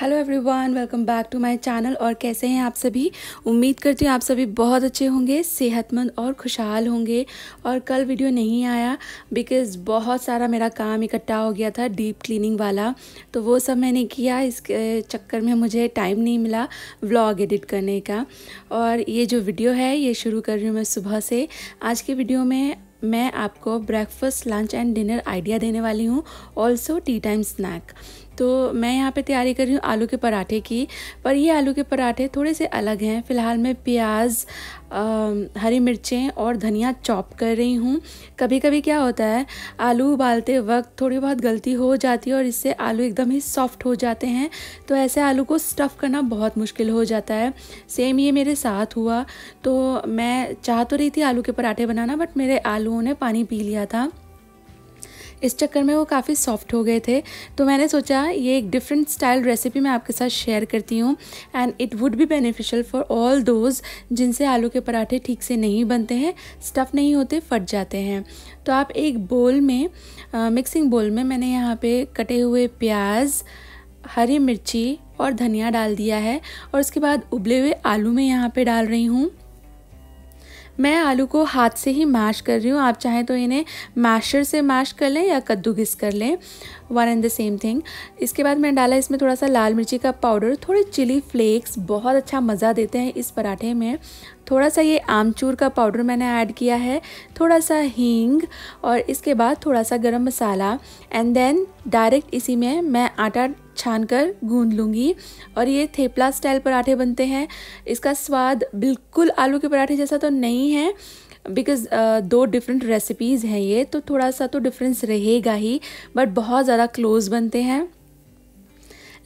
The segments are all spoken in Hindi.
hello everyone welcome back to my channel और कैसे हैं आप सभी उम्मीद करती हूँ आप सभी बहुत अच्छे होंगे सेहतमंद और खुशहाल होंगे और कल वीडियो नहीं आया बिकॉज़ बहुत सारा मेरा काम इकट्ठा हो गया था डीप क्लीनिंग वाला तो वो सब मैंने किया इस चक्कर में मुझे टाइम नहीं मिला व्लॉग एडिट करने का और ये जो वीडियो है ये शुरू कर रही हूँ मैं सुबह से आज के वीडियो में मैं आपको breakfast lunch and dinner idea देने वाली हूँ ऑल्सो टी टाइम स्नैक तो मैं यहाँ पे तैयारी कर रही हूँ आलू के पराठे की पर ये आलू के पराठे थोड़े से अलग हैं फ़िलहाल मैं प्याज आ, हरी मिर्चें और धनिया चॉप कर रही हूँ कभी कभी क्या होता है आलू उबालते वक्त थोड़ी बहुत गलती हो जाती है और इससे आलू एकदम ही सॉफ्ट हो जाते हैं तो ऐसे आलू को स्टफ़ करना बहुत मुश्किल हो जाता है सेम ये मेरे साथ हुआ तो मैं चाह तो रही थी आलू के पराठे बनाना बट मेरे आलूओं ने पानी पी लिया था इस चक्कर में वो काफ़ी सॉफ्ट हो गए थे तो मैंने सोचा ये एक डिफरेंट स्टाइल रेसिपी मैं आपके साथ शेयर करती हूँ and it would be beneficial for all those जिनसे आलू के पराठे ठीक से नहीं बनते हैं स्टफ़ नहीं होते फट जाते हैं तो आप एक बोल में आ, मिक्सिंग बोल में मैंने यहाँ पे कटे हुए प्याज हरी मिर्ची और धनिया डाल दिया है और उसके बाद उबले हुए आलू में यहाँ पे डाल रही हूँ मैं आलू को हाथ से ही मैश कर रही हूँ आप चाहें तो इन्हें मैशर से मैश कर लें या कद्दूगिस कर लें one and the same thing इसके बाद मैंने डाला इसमें थोड़ा सा लाल मिर्ची का पाउडर थोड़े चिली फ्लेक्स बहुत अच्छा मज़ा देते हैं इस पराठे में थोड़ा सा ये आमचूर का पाउडर मैंने ऐड किया है थोड़ा सा हींग और इसके बाद थोड़ा सा गरम मसाला एंड देन डायरेक्ट इसी में मैं आटा छान कर गूंद लूँगी और ये थेपला स्टाइल पराठे बनते हैं इसका स्वाद बिल्कुल आलू के पराठे जैसा तो नहीं है बिकॉज़ uh, दो डिफरेंट रेसिपीज़ हैं ये तो थोड़ा सा तो डिफरेंस रहेगा ही बट बहुत ज़्यादा क्लोज बनते हैं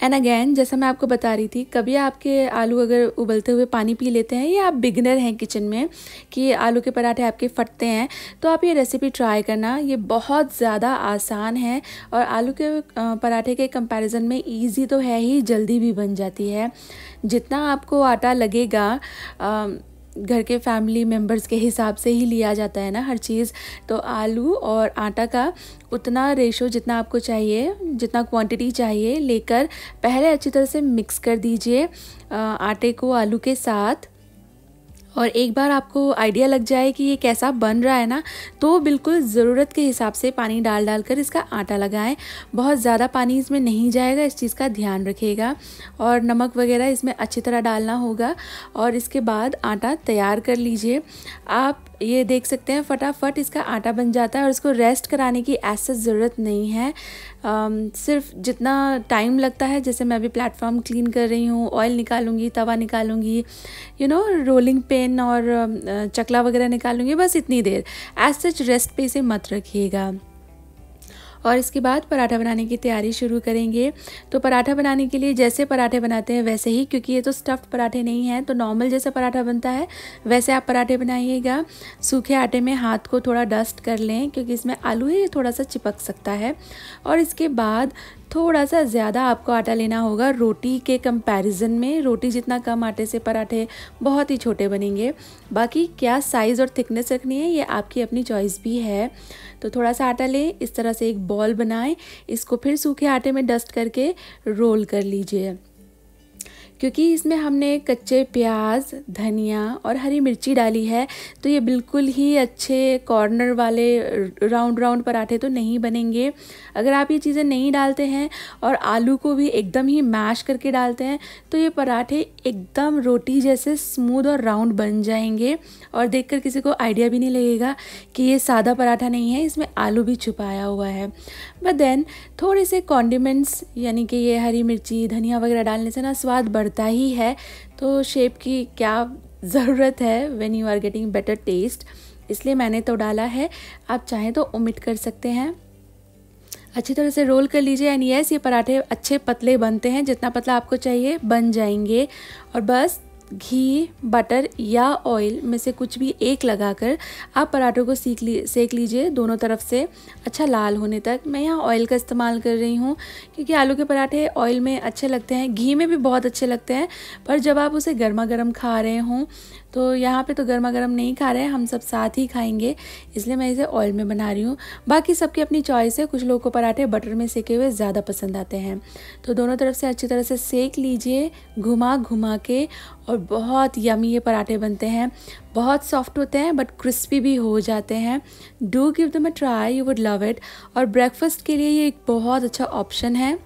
एंड अगेन जैसा मैं आपको बता रही थी कभी आपके आलू अगर उबलते हुए पानी पी लेते हैं या आप बिगनर हैं किचन में कि आलू के पराठे आपके फटते हैं तो आप ये रेसिपी ट्राई करना ये बहुत ज़्यादा आसान है और आलू के पराठे के कंपैरिजन में ईजी तो है ही जल्दी भी बन जाती है जितना आपको आटा लगेगा आ, घर के फैमिली मेम्बर्स के हिसाब से ही लिया जाता है ना हर चीज़ तो आलू और आटा का उतना रेशो जितना आपको चाहिए जितना क्वांटिटी चाहिए लेकर पहले अच्छी तरह से मिक्स कर दीजिए आटे को आलू के साथ और एक बार आपको आइडिया लग जाए कि ये कैसा बन रहा है ना तो बिल्कुल ज़रूरत के हिसाब से पानी डाल डाल कर इसका आटा लगाएं बहुत ज़्यादा पानी इसमें नहीं जाएगा इस चीज़ का ध्यान रखिएगा और नमक वगैरह इसमें अच्छी तरह डालना होगा और इसके बाद आटा तैयार कर लीजिए आप ये देख सकते हैं फटाफट इसका आटा बन जाता है और इसको रेस्ट कराने की ऐसा ज़रूरत नहीं है सिर्फ जितना टाइम लगता है जैसे मैं अभी प्लेटफॉर्म क्लीन कर रही हूँ ऑयल निकालूंगी तवा निकालूंगी यू नो रोलिंग पेन और चकला वगैरह निकालूंगी बस इतनी देर एज सच रेस्ट पे इसे मत रखिएगा और इसके बाद पराठा बनाने की तैयारी शुरू करेंगे तो पराठा बनाने के लिए जैसे पराठे बनाते हैं वैसे ही क्योंकि ये तो स्टफ़्ड पराठे नहीं हैं तो नॉर्मल जैसा पराठा बनता है वैसे आप पराठे बनाइएगा सूखे आटे में हाथ को थोड़ा डस्ट कर लें क्योंकि इसमें आलू ही थोड़ा सा चिपक सकता है और इसके बाद थोड़ा सा ज़्यादा आपको आटा लेना होगा रोटी के कंपैरिजन में रोटी जितना कम आटे से पराठे बहुत ही छोटे बनेंगे बाकी क्या साइज़ और थिकनेस रखनी है ये आपकी अपनी चॉइस भी है तो थोड़ा सा आटा लें इस तरह से एक बॉल बनाएं इसको फिर सूखे आटे में डस्ट करके रोल कर लीजिए क्योंकि इसमें हमने कच्चे प्याज धनिया और हरी मिर्ची डाली है तो ये बिल्कुल ही अच्छे कॉर्नर वाले राउंड राउंड पराठे तो नहीं बनेंगे अगर आप ये चीज़ें नहीं डालते हैं और आलू को भी एकदम ही मैश करके डालते हैं तो ये पराठे एकदम रोटी जैसे स्मूद और राउंड बन जाएंगे और देख किसी को आइडिया भी नहीं लगेगा कि ये सादा पराठा नहीं है इसमें आलू भी छुपाया हुआ है बट देन थोड़े से कॉन्डिमेंट्स यानी कि ये हरी मिर्ची धनिया वगैरह डालने से ना स्वाद बढ़ पड़ता ही है तो शेप की क्या ज़रूरत है when you are getting better taste इसलिए मैंने तो डाला है आप चाहें तो ओमिट कर सकते हैं अच्छी तरह से रोल कर लीजिए एंड यस ये पराठे अच्छे पतले बनते हैं जितना पतला आपको चाहिए बन जाएंगे और बस घी बटर या ऑयल में से कुछ भी एक लगाकर आप पराठों को सीख ली सेक लीजिए दोनों तरफ से अच्छा लाल होने तक मैं यहाँ ऑयल का इस्तेमाल कर रही हूँ क्योंकि आलू के पराठे ऑयल में अच्छे लगते हैं घी में भी बहुत अच्छे लगते हैं पर जब आप उसे गर्मा गर्म खा रहे हों तो यहाँ पे तो गर्मा गर्म नहीं खा रहे हैं हम सब साथ ही खाएंगे इसलिए मैं इसे ऑयल में बना रही हूँ बाकी सबकी अपनी चॉइस है कुछ लोगों को पराठे बटर में सेके हुए ज़्यादा पसंद आते हैं तो दोनों तरफ से अच्छी तरह से सेक लीजिए घुमा घुमा के और बहुत यमी ये पराठे बनते हैं बहुत सॉफ्ट होते हैं बट क्रिस्पी भी हो जाते हैं do give them a try you would love it और ब्रेकफास्ट के लिए ये एक बहुत अच्छा ऑप्शन है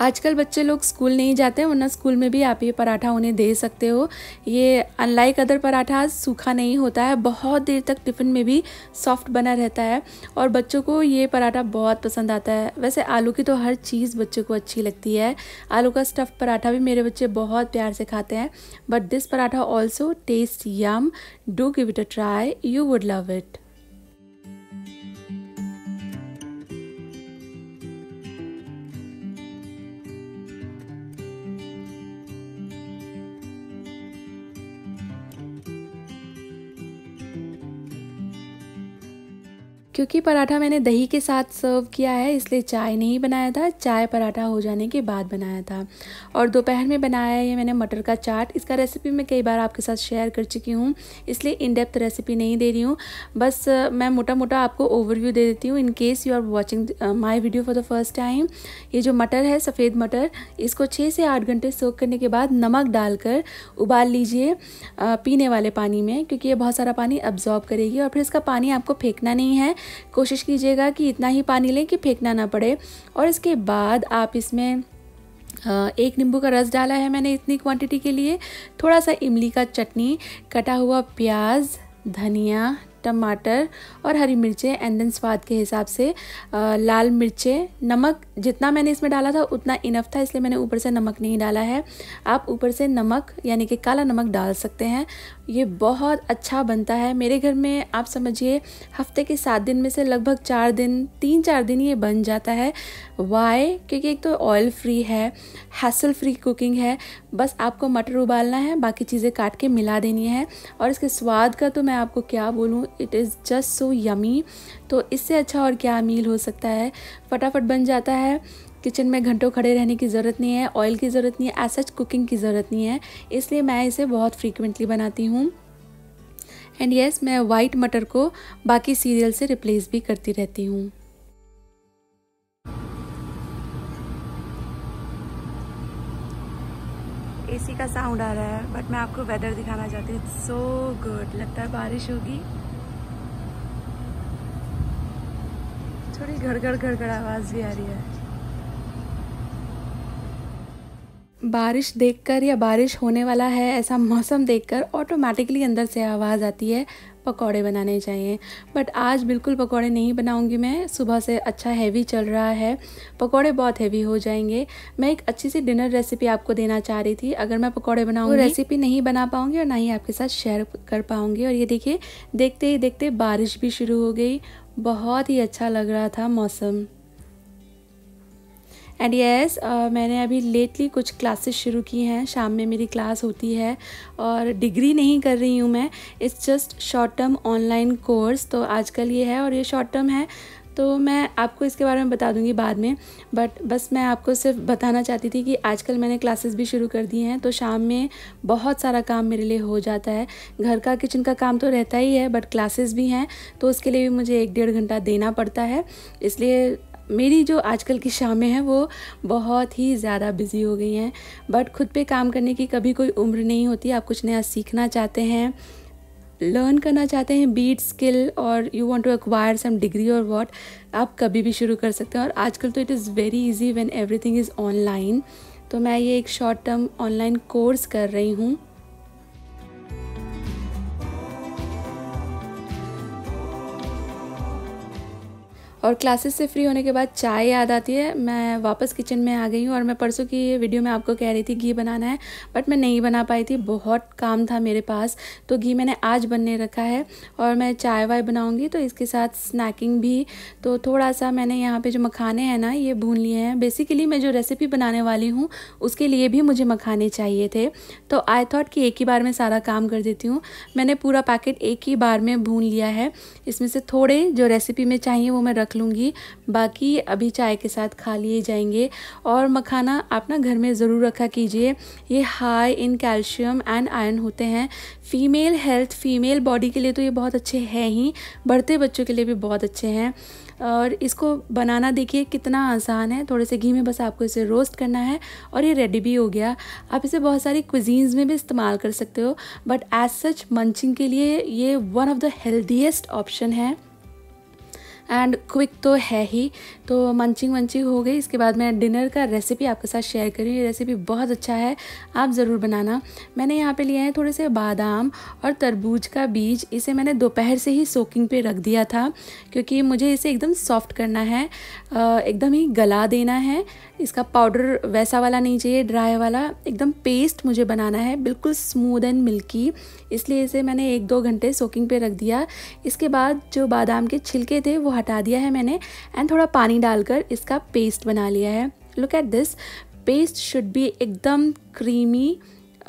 आजकल बच्चे लोग स्कूल नहीं जाते वरना स्कूल में भी आप ये पराठा उन्हें दे सकते हो ये अनलाइक अदर पराठा सूखा नहीं होता है बहुत देर तक टिफ़िन में भी सॉफ्ट बना रहता है और बच्चों को ये पराठा बहुत पसंद आता है वैसे आलू की तो हर चीज़ बच्चों को अच्छी लगती है आलू का स्टफ़ पराठा भी मेरे बच्चे बहुत प्यार से खाते हैं but this paratha also taste yum do give it a try you would love it क्योंकि पराठा मैंने दही के साथ सर्व किया है इसलिए चाय नहीं बनाया था चाय पराठा हो जाने के बाद बनाया था और दोपहर में बनाया है ये मैंने मटर का चाट इसका रेसिपी मैं कई बार आपके साथ शेयर कर चुकी हूँ इसलिए इन डेप्थ रेसिपी नहीं दे रही हूँ बस मैं मोटा मोटा आपको ओवरव्यू दे देती हूँ in case you are watching my video for the first time ये जो मटर है सफ़ेद मटर इसको छः से आठ घंटे सोख करने के बाद नमक डालकर उबाल लीजिए पीने वाले पानी में क्योंकि ये बहुत सारा पानी अब्जॉर्ब करेगी और फिर इसका पानी आपको फेंकना नहीं है कोशिश कीजिएगा कि इतना ही पानी लें कि फेंकना ना पड़े और इसके बाद आप इसमें एक नींबू का रस डाला है मैंने इतनी क्वांटिटी के लिए थोड़ा सा इमली का चटनी कटा हुआ प्याज धनिया टमाटर और हरी मिर्चें एंड देन स्वाद के हिसाब से आ, लाल मिर्चें नमक जितना मैंने इसमें डाला था उतना इनफ था इसलिए मैंने ऊपर से नमक नहीं डाला है आप ऊपर से नमक यानी कि काला नमक डाल सकते हैं ये बहुत अच्छा बनता है मेरे घर में आप समझिए हफ्ते के सात दिन में से लगभग चार दिन तीन चार दिन ये बन जाता है वाई क्योंकि एक तो ऑयल फ्री है हैसल फ्री कुकिंग है बस आपको मटर उबालना है बाकी चीज़ें काट के मिला देनी है और इसके स्वाद का तो मैं आपको क्या बोलूँ it is just so yummy तो इससे अच्छा और क्या मील हो सकता है फटाफट बन जाता है किचन में घंटों खड़े रहने की ज़रूरत नहीं है ऑयल की ज़रूरत नहीं है ऐसा कुकिंग की ज़रूरत नहीं है इसलिए मैं इसे बहुत फ्रीक्वेंटली बनाती हूँ एंड यस मैं वाइट मटर को बाकी सीरियल से रिप्लेस भी करती रहती हूँ एसी का साउंड आ रहा है बट मैं आपको वेदर दिखाना चाहती हूँ सो गुड लगता है बारिश होगी थोड़ी घड़गड़ घड़गड़ आवाज़ भी आ रही है बारिश देखकर या बारिश होने वाला है ऐसा मौसम देखकर ऑटोमेटिकली अंदर से आवाज़ आती है पकौड़े बनाने चाहिए बट आज बिल्कुल पकौड़े नहीं बनाऊंगी मैं सुबह से अच्छा हैवी चल रहा है पकौड़े बहुत हैवी हो जाएंगे मैं एक अच्छी सी डिनर रेसिपी आपको देना चाह रही थी अगर मैं पकौड़े बनाऊँगी तो रेसिपी नहीं बना पाऊँगी और ना ही आपके साथ शेयर कर पाऊँगी और ये देखिए देखते ही देखते बारिश भी शुरू हो गई बहुत ही अच्छा लग रहा था मौसम एंड येस yes, uh, मैंने अभी लेटली कुछ क्लासेस शुरू की हैं शाम में मेरी क्लास होती है और डिग्री नहीं कर रही हूँ मैं it's just short term online course तो आजकल ये है और ये शॉर्ट टर्म है तो मैं आपको इसके बारे में बता दूंगी बाद में बट बस मैं आपको सिर्फ बताना चाहती थी कि आजकल मैंने क्लासेस भी शुरू कर दी हैं तो शाम में बहुत सारा काम मेरे लिए हो जाता है घर का किचन का काम तो रहता ही है बट क्लासेस भी हैं तो उसके लिए भी मुझे एक डेढ़ घंटा देना पड़ता है इसलिए मेरी जो आजकल की शामें हैं वो बहुत ही ज़्यादा बिज़ी हो गई हैं बट खुद पे काम करने की कभी कोई उम्र नहीं होती आप कुछ नया सीखना चाहते हैं लर्न करना चाहते हैं बीट स्किल और you want to acquire some degree और वॉट आप कभी भी शुरू कर सकते हैं और आजकल तो it is very easy when everything is online तो मैं ये एक शॉर्ट टर्म ऑनलाइन कोर्स कर रही हूँ और क्लासेस से फ्री होने के बाद चाय याद आती है मैं वापस किचन में आ गई हूँ और मैं परसों की वीडियो में आपको कह रही थी घी बनाना है बट मैं नहीं बना पाई थी बहुत काम था मेरे पास तो घी मैंने आज बनने रखा है और मैं चाय वाय बनाऊँगी तो इसके साथ स्नैकिंग भी तो थोड़ा सा मैंने यहाँ पर जो मखाने हैं ना ये भून लिए हैं बेसिकली मैं जो रेसिपी बनाने वाली हूँ उसके लिए भी मुझे मखाने चाहिए थे तो आई थॉट कि एक ही बार में सारा काम कर देती हूँ मैंने पूरा पैकेट एक ही बार में भून लिया है इसमें से थोड़े जो रेसिपी में चाहिए वो मैं रख रख लूँगी बाकी अभी चाय के साथ खा लिए जाएंगे और मखाना आप ना घर में ज़रूर रखा कीजिए ये high in calcium and iron होते हैं फीमेल हेल्थ फीमेल बॉडी के लिए तो ये बहुत अच्छे हैं ही बढ़ते बच्चों के लिए भी बहुत अच्छे हैं और इसको बनाना देखिए कितना आसान है थोड़े से घी में बस आपको इसे रोस्ट करना है और ये रेडी भी हो गया आप इसे बहुत सारी क्विजींस में भी इस्तेमाल कर सकते हो बट एज सच मंचिंग के लिए ये one of the healthiest option है एंड क्विक तो है ही तो मंचिंग वंचिंग हो गई इसके बाद मैं डिनर का रेसिपी आपके साथ शेयर करी ये रेसिपी बहुत अच्छा है आप ज़रूर बनाना मैंने यहाँ पे लिया है थोड़े से बादाम और तरबूज का बीज इसे मैंने दोपहर से ही सोकिंग पे रख दिया था क्योंकि मुझे इसे एकदम सॉफ्ट करना है एकदम ही गला देना है इसका पाउडर वैसा वाला नहीं चाहिए ड्राई वाला एकदम पेस्ट मुझे बनाना है बिल्कुल स्मूद एंड मिल्की इसलिए इसे मैंने एक दो घंटे सोकिंग पे रख दिया इसके बाद जो बादाम के छिलके थे वो हटा दिया है मैंने एंड थोड़ा पानी डालकर इसका पेस्ट बना लिया है look at this paste should be एकदम क्रीमी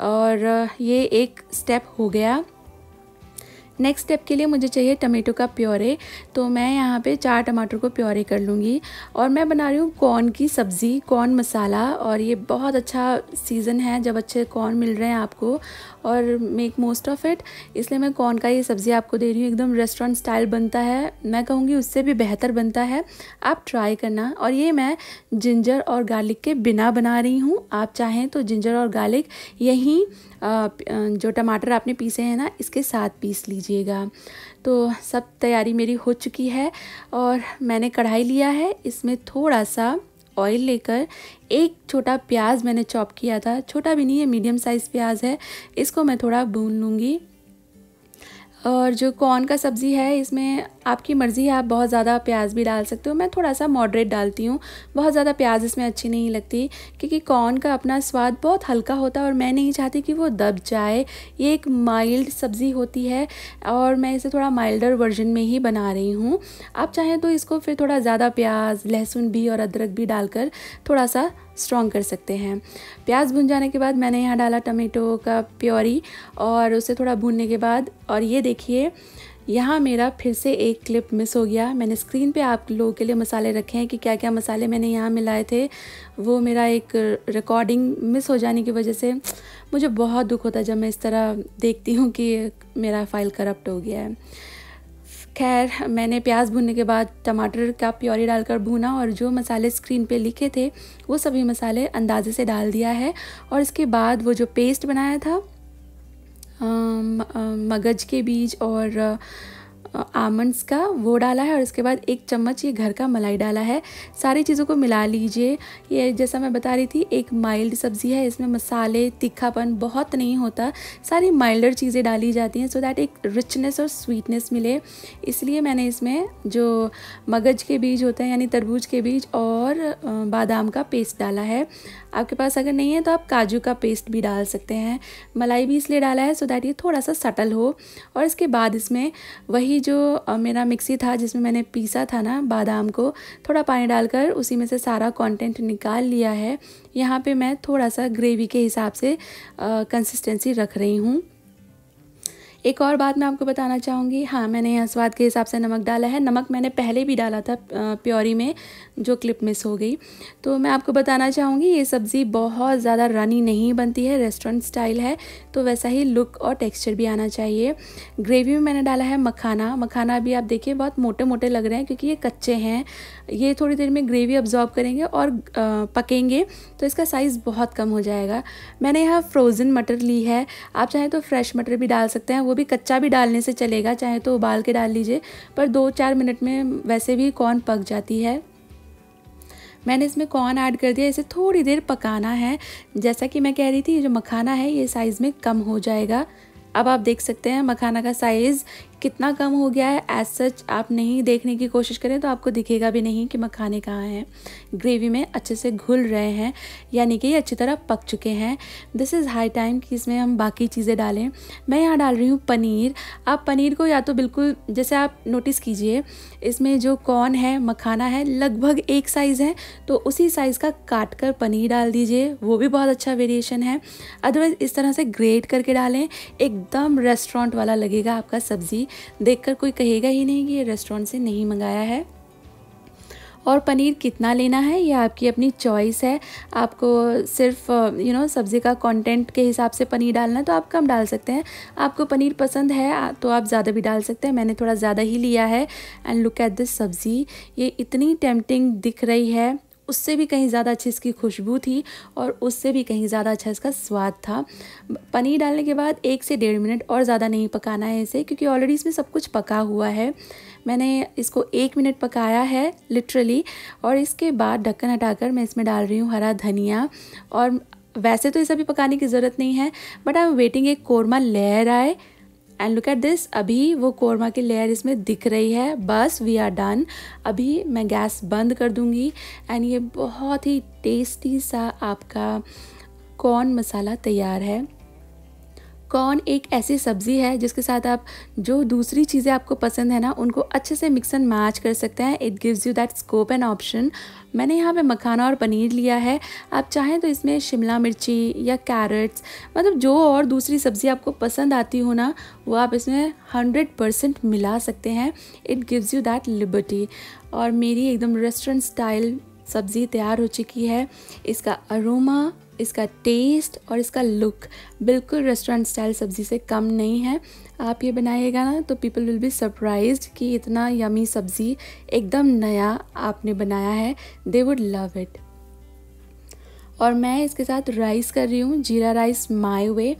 और ये एक स्टेप हो गया नेक्स्ट स्टेप के लिए मुझे चाहिए टमेटो का प्योरे तो मैं यहाँ पे चार टमाटर को प्योरे कर लूँगी और मैं बना रही हूँ कॉर्न की सब्ज़ी कॉर्न मसाला और ये बहुत अच्छा सीज़न है जब अच्छे कॉर्न मिल रहे हैं आपको और मेक मोस्ट ऑफ़ इट इसलिए मैं कॉर्न का ये सब्ज़ी आपको दे रही हूँ एकदम रेस्टोरेंट स्टाइल बनता है मैं कहूँगी उससे भी बेहतर बनता है आप ट्राई करना और ये मैं जिंजर और गार्लिक के बिना बना रही हूँ आप चाहें तो जिंजर और गार्लिक यहीं जो टमाटर आपने पीसे हैं ना इसके साथ पीस लीजिए लीजिएगा तो सब तैयारी मेरी हो चुकी है और मैंने कढ़ाई लिया है इसमें थोड़ा सा ऑयल लेकर एक छोटा प्याज मैंने चॉप किया था छोटा भी नहीं है मीडियम साइज़ प्याज है इसको मैं थोड़ा भून लूँगी और जो कॉर्न का सब्ज़ी है इसमें आपकी मर्ज़ी है आप बहुत ज़्यादा प्याज भी डाल सकते हो मैं थोड़ा सा मॉडरेट डालती हूँ बहुत ज़्यादा प्याज इसमें अच्छी नहीं लगती क्योंकि कॉर्न का अपना स्वाद बहुत हल्का होता है और मैं नहीं चाहती कि वो दब जाए ये एक माइल्ड सब्ज़ी होती है और मैं इसे थोड़ा माइल्डर वर्जन में ही बना रही हूँ आप चाहें तो इसको फिर थोड़ा ज़्यादा प्याज लहसुन भी और अदरक भी डालकर थोड़ा सा स्ट्रॉन्ग कर सकते हैं प्याज भुन जाने के बाद मैंने यहाँ डाला टमेटो का प्योरी और उसे थोड़ा भूनने के बाद और ये देखिए यहाँ मेरा फिर से एक क्लिप मिस हो गया मैंने स्क्रीन पे आप लोगों के लिए मसाले रखे हैं कि क्या क्या मसाले मैंने यहाँ मिलाए थे वो मेरा एक रिकॉर्डिंग मिस हो जाने की वजह से मुझे बहुत दुख होता है जब मैं इस तरह देखती हूँ कि मेरा फ़ाइल करप्ट हो गया है खैर मैंने प्याज भूनने के बाद टमाटर का प्योरी डालकर भुना और जो मसाले स्क्रीन पे लिखे थे वो सभी मसाले अंदाजे से डाल दिया है और इसके बाद वो जो पेस्ट बनाया था मगज के बीज और आमंड्स का वो डाला है और उसके बाद एक चम्मच ये घर का मलाई डाला है सारी चीज़ों को मिला लीजिए ये जैसा मैं बता रही थी एक माइल्ड सब्ज़ी है इसमें मसाले तीखापन बहुत नहीं होता सारी माइल्डर चीज़ें डाली जाती हैं सो दैट एक रिचनेस और स्वीटनेस मिले इसलिए मैंने इसमें जो मगज के बीज होते हैं यानी तरबूज के बीज और बादाम का पेस्ट डाला है आपके पास अगर नहीं है तो आप काजू का पेस्ट भी डाल सकते हैं मलाई भी इसलिए डाला है सो दैट ये थोड़ा सा सटल हो और इसके बाद इसमें वही ही जो मेरा मिक्सी था जिसमें मैंने पीसा था ना बादाम को थोड़ा पानी डालकर उसी में से सारा कंटेंट निकाल लिया है यहाँ पे मैं थोड़ा सा ग्रेवी के हिसाब से कंसिस्टेंसी रख रही हूँ एक और बात मैं आपको बताना चाहूँगी हाँ मैंने यहाँ स्वाद के हिसाब से नमक डाला है नमक मैंने पहले भी डाला था प्योरी में जो क्लिप मिस हो गई तो मैं आपको बताना चाहूँगी ये सब्ज़ी बहुत ज़्यादा रनी नहीं बनती है रेस्टोरेंट स्टाइल है तो वैसा ही लुक और टेक्स्चर भी आना चाहिए ग्रेवी में मैंने डाला है मखाना मखाना भी आप देखिए बहुत मोटे मोटे लग रहे हैं क्योंकि ये कच्चे हैं ये थोड़ी देर में ग्रेवी अब्जॉर्ब करेंगे और पकेंगे तो इसका साइज़ बहुत कम हो जाएगा मैंने यहाँ फ्रोज़न मटर ली है आप चाहें तो फ्रेश मटर भी डाल सकते हैं वो गोभी कच्चा भी डालने से चलेगा चाहे तो उबाल के डाल लीजिए पर दो चार मिनट में वैसे भी कॉर्न पक जाती है मैंने इसमें कॉर्न ऐड कर दिया इसे थोड़ी देर पकाना है जैसा कि मैं कह रही थी ये जो मखाना है ये साइज़ में कम हो जाएगा अब आप देख सकते हैं मखाना का साइज़ कितना कम हो गया है एज सच आप नहीं देखने की कोशिश करें तो आपको दिखेगा भी नहीं कि मखाने कहाँ हैं ग्रेवी में अच्छे से घुल रहे हैं यानी कि ये अच्छी तरह पक चुके हैं दिस इज़ हाई टाइम कि इसमें हम बाकी चीज़ें डालें मैं यहाँ डाल रही हूँ पनीर आप पनीर को या तो बिल्कुल जैसे आप नोटिस कीजिए इसमें जो कॉर्न है मखाना है लगभग एक साइज़ है तो उसी साइज़ का काट कर पनीर डाल दीजिए वो भी बहुत अच्छा वेरिएशन है अदरवाइज़ इस तरह से ग्रेट करके डालें एकदम रेस्टोरेंट वाला लगेगा आपका सब्ज़ी देखकर कोई कहेगा ही नहीं कि ये रेस्टोरेंट से नहीं मंगाया है और पनीर कितना लेना है ये आपकी अपनी चॉइस है आपको सिर्फ यू नो सब्ज़ी का कंटेंट के हिसाब से पनीर डालना है तो आप कम डाल सकते हैं आपको पनीर पसंद है तो आप ज़्यादा भी डाल सकते हैं मैंने थोड़ा ज़्यादा ही लिया है एंड लुक एट दिस सब्ज़ी ये इतनी टेम्पटिंग दिख रही है उससे भी कहीं ज़्यादा अच्छी इसकी खुशबू थी और उससे भी कहीं ज़्यादा अच्छा इसका स्वाद था पनीर डालने के बाद एक से डेढ़ मिनट और ज़्यादा नहीं पकाना है इसे क्योंकि ऑलरेडी इसमें सब कुछ पका हुआ है मैंने इसको एक मिनट पकाया है लिटरली और इसके बाद ढक्कन हटाकर मैं इसमें डाल रही हूँ हरा धनिया और वैसे तो इसे अभी पकाने की ज़रूरत नहीं है बट आई एम वेटिंग एक कौरमा लेर आए एंड लुक एट दिस अभी वो कोरमा की लेयर इसमें दिख रही है बस वी आर डन अभी मैं गैस बंद कर दूंगी एंड ये बहुत ही टेस्टी सा आपका कॉर्न मसाला तैयार है कॉर्न एक ऐसी सब्ज़ी है जिसके साथ आप जो दूसरी चीज़ें आपको पसंद है ना उनको अच्छे से मिक्स एंड मैच कर सकते हैं it gives you that scope and option मैंने यहाँ पे मखाना और पनीर लिया है आप चाहें तो इसमें शिमला मिर्ची या कैरेट्स मतलब जो और दूसरी सब्ज़ी आपको पसंद आती हो ना वो आप इसमें हंड्रेड परसेंट मिला सकते हैं it gives you that liberty और मेरी एकदम रेस्टोरेंट स्टाइल सब्ज़ी तैयार हो चुकी है इसका अरोमा इसका टेस्ट और इसका लुक बिल्कुल रेस्टोरेंट स्टाइल सब्ज़ी से कम नहीं है आप ये बनाइएगा ना तो पीपल विल बी सरप्राइज कि इतना यमी सब्ज़ी एकदम नया आपने बनाया है दे वुड लव इट और मैं इसके साथ राइस कर रही हूँ जीरा राइस माए वे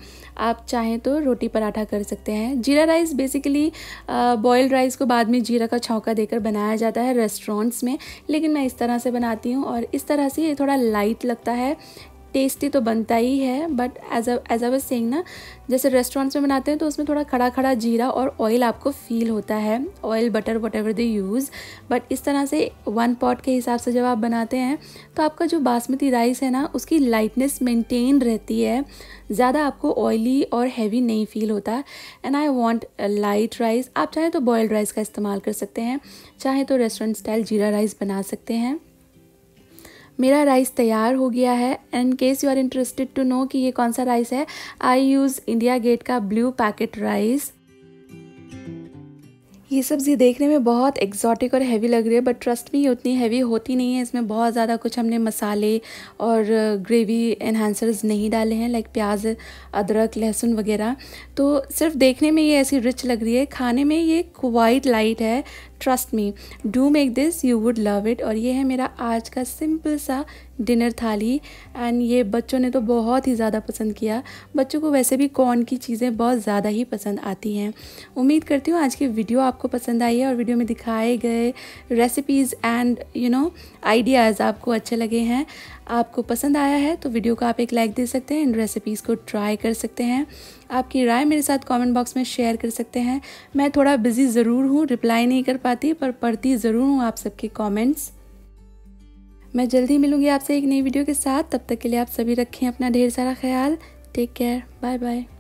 आप चाहें तो रोटी पराठा कर सकते हैं जीरा राइस बेसिकली बॉयल्ड राइस को बाद में जीरा का छौंका देकर बनाया जाता है रेस्टोरेंट्स में लेकिन मैं इस तरह से बनाती हूँ और इस तरह से ये थोड़ा लाइट लगता है टेस्टी तो बनता ही है but as as I was ना जैसे रेस्टोरेंट्स में बनाते हैं तो उसमें थोड़ा खड़ा खड़ा जीरा और ऑयल आपको फील होता है oil butter whatever they use but इस तरह से वन पॉट के हिसाब से जब आप बनाते हैं तो आपका जो बासमती राइस है ना उसकी लाइटनेस मेंटेन रहती है ज़्यादा आपको ऑयली और हैवी नहीं फील होता and I want light rice आप चाहें तो बॉयल्ड राइस का इस्तेमाल कर सकते हैं चाहे तो रेस्टोरेंट स्टाइल जीरा राइस बना सकते हैं मेरा राइस तैयार हो गया है and case you are interested to know कि ये कौन सा राइस है आई यूज़ इंडिया गेट का ब्लू पैकेट राइस ये सब्ज़ी देखने में बहुत एक्जॉटिक और हैवी लग रही है बट ट्रस्ट में ये उतनी हैवी होती नहीं है इसमें बहुत ज़्यादा कुछ हमने मसाले और ग्रेवी एनहेंसर्स नहीं डाले हैं लाइक प्याज अदरक लहसुन वगैरह तो सिर्फ देखने में ये ऐसी रिच लग रही है खाने में ये क्वाइट लाइट है trust me do make this you would love it और ये है मेरा आज का सिंपल सा डिनर थाली एंड ये बच्चों ने तो बहुत ही ज़्यादा पसंद किया बच्चों को वैसे भी कॉर्न की चीज़ें बहुत ज़्यादा ही पसंद आती हैं उम्मीद करती हूँ आज की वीडियो आपको पसंद आई है और वीडियो में दिखाए गए recipes and you know ideas आपको अच्छे लगे हैं आपको पसंद आया है तो वीडियो को आप एक लाइक दे सकते हैं इन रेसिपीज़ को ट्राई कर सकते हैं आपकी राय मेरे साथ कमेंट बॉक्स में शेयर कर सकते हैं मैं थोड़ा बिज़ी ज़रूर हूँ रिप्लाई नहीं कर पाती पर पढ़ती ज़रूर हूँ आप सबके कॉमेंट्स मैं जल्दी मिलूँगी आपसे एक नई वीडियो के साथ तब तक के लिए आप सभी रखें अपना ढेर सारा ख्याल टेक केयर बाय बाय